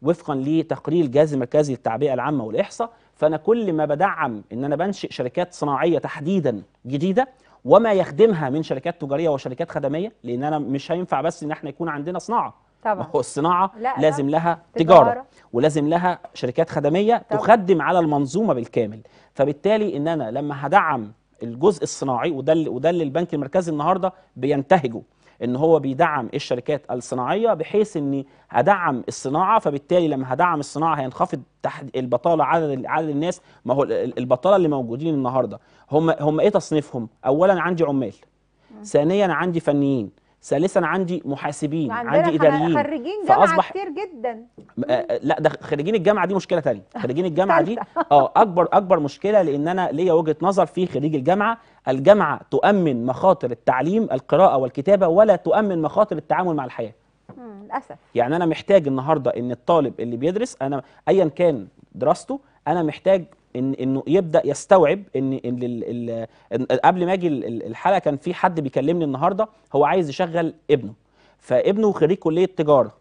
وفقا لتقرير الجهاز المركزي للتعبئه العامه والاحصاء فانا كل ما بدعم ان انا بنشئ شركات صناعيه تحديدا جديده وما يخدمها من شركات تجاريه وشركات خدميه لان انا مش هينفع بس ان احنا يكون عندنا صناعه طبعا هو الصناعه لا لازم لا. لها تجارة. تجاره ولازم لها شركات خدميه طبعا. تخدم على المنظومه بالكامل فبالتالي ان انا لما هدعم الجزء الصناعي وده وده اللي البنك المركزي النهارده بينتهجه ان هو بيدعم الشركات الصناعيه بحيث اني هدعم الصناعه فبالتالي لما هدعم الصناعه هينخفض تحت البطاله عدد عدد الناس ما هو البطاله اللي موجودين النهارده هم هم ايه تصنيفهم؟ اولا عندي عمال ثانيا عندي فنيين ثالثا عندي محاسبين عندي اداريين خريجين جامعه فأصبح كتير جدا آه، لا ده خريجين الجامعه دي مشكله تانية خريجين الجامعه دي اه اكبر اكبر مشكله لان انا ليا وجهه نظر في خريج الجامعه الجامعه تؤمن مخاطر التعليم القراءه والكتابه ولا تؤمن مخاطر التعامل مع الحياه للاسف يعني انا محتاج النهارده ان الطالب اللي بيدرس انا ايا كان دراسته انا محتاج ان انه يبدا يستوعب ان ان قبل ما اجي الحلقه كان في حد بيكلمني النهارده هو عايز يشغل ابنه فابنه خريج كليه تجاره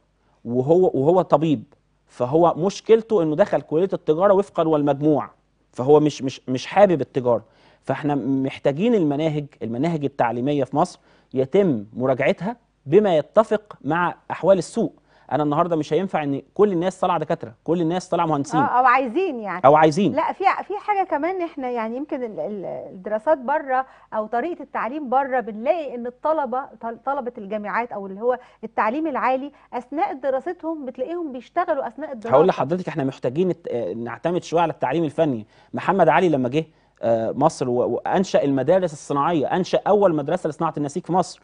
وهو وهو طبيب فهو مشكلته انه دخل كليه التجاره وفقا والمجموع فهو مش مش مش حابب التجاره فاحنا محتاجين المناهج المناهج التعليميه في مصر يتم مراجعتها بما يتفق مع احوال السوق انا النهارده مش هينفع ان كل الناس طالعه دكاتره كل الناس طالعه مهندسين اه او عايزين يعني او عايزين لا في في حاجه كمان احنا يعني يمكن الدراسات بره او طريقه التعليم بره بنلاقي ان الطلبه طلبه الجامعات او اللي هو التعليم العالي اثناء دراستهم بتلاقيهم بيشتغلوا اثناء الدراسه هقول لحضرتك احنا محتاجين نعتمد شويه على التعليم الفني محمد علي لما جه آه، مصر وانشا المدارس الصناعيه انشا اول مدرسه لصناعه النسيج في مصر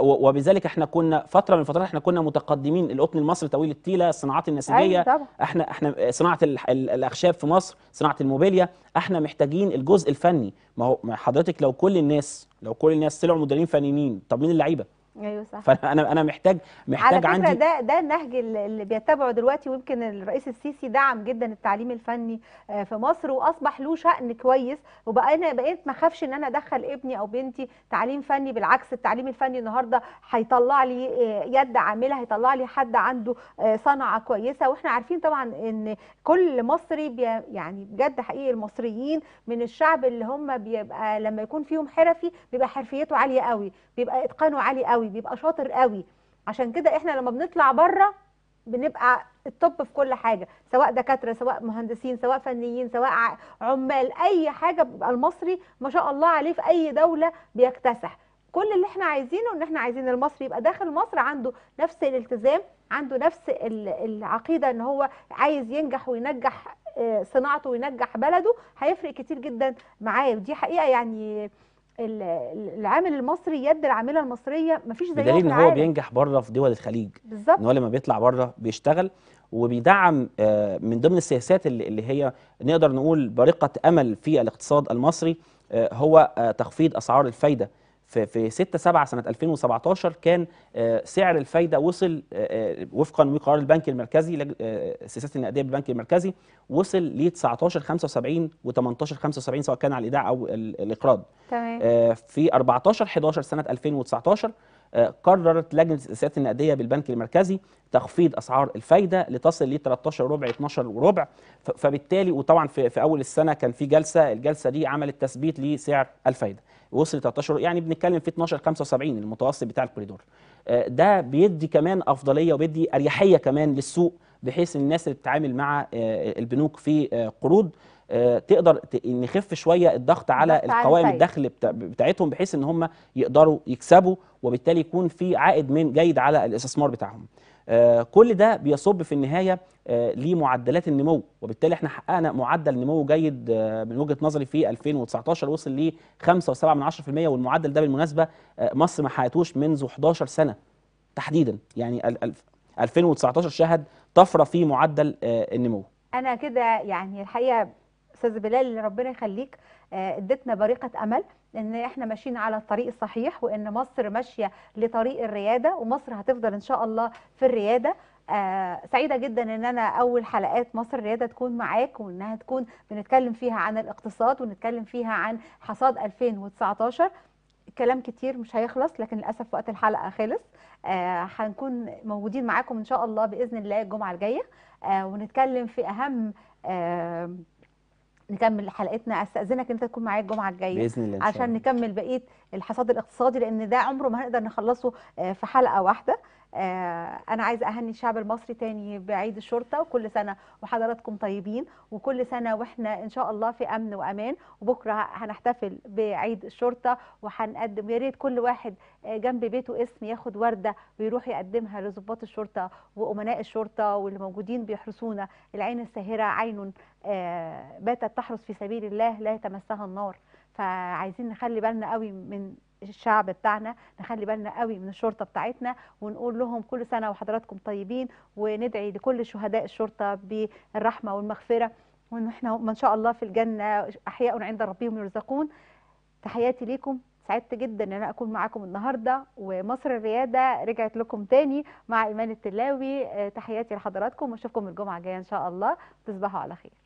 وبذلك احنا كنا فتره من الفترات احنا كنا متقدمين القطن المصري طويل التيله الصناعات النسيجيه أيوة، احنا احنا صناعه الاخشاب في مصر صناعه الموبيليا احنا محتاجين الجزء الفني ما هو حضرتك لو كل الناس لو كل الناس طلعوا مدربين فنيين طب مين اللعيبه ايوه صح فانا انا محتاج محتاج عندي على فكرة عندي ده ده النهج اللي بيتبعه دلوقتي ويمكن الرئيس السيسي دعم جدا التعليم الفني آه، في مصر واصبح له شأن كويس وبقى انا بقيت ما اخافش ان انا ادخل ابني او بنتي تعليم فني بالعكس التعليم الفني النهارده هيطلع لي آه، يد عامله هيطلع لي حد عنده آه، صنعه كويسه واحنا عارفين طبعا ان كل مصري يعني بجد حقيقي المصريين من الشعب اللي هم بيبقى لما يكون فيهم حرفي بيبقى حرفيته عاليه قوي بيبقى اتقانه عالي قوي قوي بيبقى شاطر قوي عشان كده احنا لما بنطلع بره بنبقى التوب في كل حاجه سواء دكاتره سواء مهندسين سواء فنيين سواء عمال اي حاجه بيبقى المصري ما شاء الله عليه في اي دوله بيكتسح كل اللي احنا عايزينه ان احنا عايزين المصري يبقى داخل مصر عنده نفس الالتزام عنده نفس العقيده ان هو عايز ينجح وينجح آه، صناعته وينجح بلده هيفرق كتير جدا معايا ودي حقيقه يعني العامل المصري يد العامله المصريه مفيش زيها بدليل ان هو بينجح بره في دول الخليج بالظبط ان هو لما بيطلع بره بيشتغل وبيدعم آه، من ضمن السياسات اللي هي نقدر نقول بريقه امل في الاقتصاد المصري آه، هو آه، تخفيض اسعار الفايده في 6 7 سنه 2017 كان آه، سعر الفايده وصل آه، آه، وفقا لقرار البنك المركزي السياسات النقديه بالبنك المركزي وصل ل 19 75 و 18 75 سواء كان على الايداع او الاقراض تمام في 14 11 سنه 2019 آه، قررت لجنه السياسات النقديه بالبنك المركزي تخفيض اسعار الفايده لتصل ل 13 ربع 12 وربع فبالتالي وطبعا في, في اول السنه كان في جلسه الجلسه دي عملت تثبيت لسعر الفايده وصل 13 يعني بنتكلم في 12 75 المتوسط بتاع الكوريدور آه، ده بيدي كمان افضليه وبيدي اريحيه كمان للسوق بحيث الناس اللي بتتعامل مع آه، البنوك في قروض تقدر نخف شويه الضغط على القوائم الدخل بتاعتهم بحيث ان هم يقدروا يكسبوا وبالتالي يكون في عائد من جيد على الاستثمار بتاعهم آه، كل ده بيصب في النهايه آه، لمعدلات النمو وبالتالي احنا حققنا معدل نمو جيد آه، من وجهه نظري في 2019 وصل ل 5.7% والمعدل ده بالمناسبه مصر ما حققتوش منذ 11 سنه تحديدا يعني 2019 شهد طفره في معدل النمو انا كده يعني الحقيقه استاذ بلال ربنا يخليك اديتنا بريقه امل ان احنا ماشيين على الطريق الصحيح وان مصر ماشيه لطريق الرياده ومصر هتفضل ان شاء الله في الرياده آه سعيده جدا ان انا اول حلقات مصر الرياده تكون معاك وانها تكون بنتكلم فيها عن الاقتصاد ونتكلم فيها عن حصاد 2019 كلام كتير مش هيخلص لكن للاسف وقت الحلقه خلص آه هنكون موجودين معاكم ان شاء الله باذن الله الجمعه الجايه آه ونتكلم في اهم آه نكمل حلقتنا استاذنك انت تكون معايا الجمعه الجايه باذن الله عشان نكمل بقيه الحصاد الاقتصادي لان ده عمره ما هنقدر نخلصه آه، في حلقه واحده آه، انا عايزه اهني الشعب المصري تاني بعيد الشرطه وكل سنه وحضراتكم طيبين وكل سنه واحنا ان شاء الله في امن وامان وبكره هنحتفل بعيد الشرطه وهنقدم يا ريت كل واحد آه، جنب بيته اسم ياخد ورده ويروح يقدمها لظباط الشرطه وامناء الشرطه واللي موجودين بيحرسونا العين الساهره عين باتت تحرس في سبيل الله لا تمسها النار فعايزين نخلي بالنا قوي من الشعب بتاعنا نخلي بالنا قوي من الشرطه بتاعتنا ونقول لهم كل سنه وحضراتكم طيبين وندعي لكل شهداء الشرطه بالرحمه والمغفره وان احنا ان شاء الله في الجنه احياء عند ربهم يرزقون تحياتي ليكم سعدت جدا ان انا اكون معاكم النهارده ومصر الرياده رجعت لكم تاني مع ايمان التلاوي آه، تحياتي لحضراتكم واشوفكم الجمعه الجايه ان شاء الله تصبحوا على خير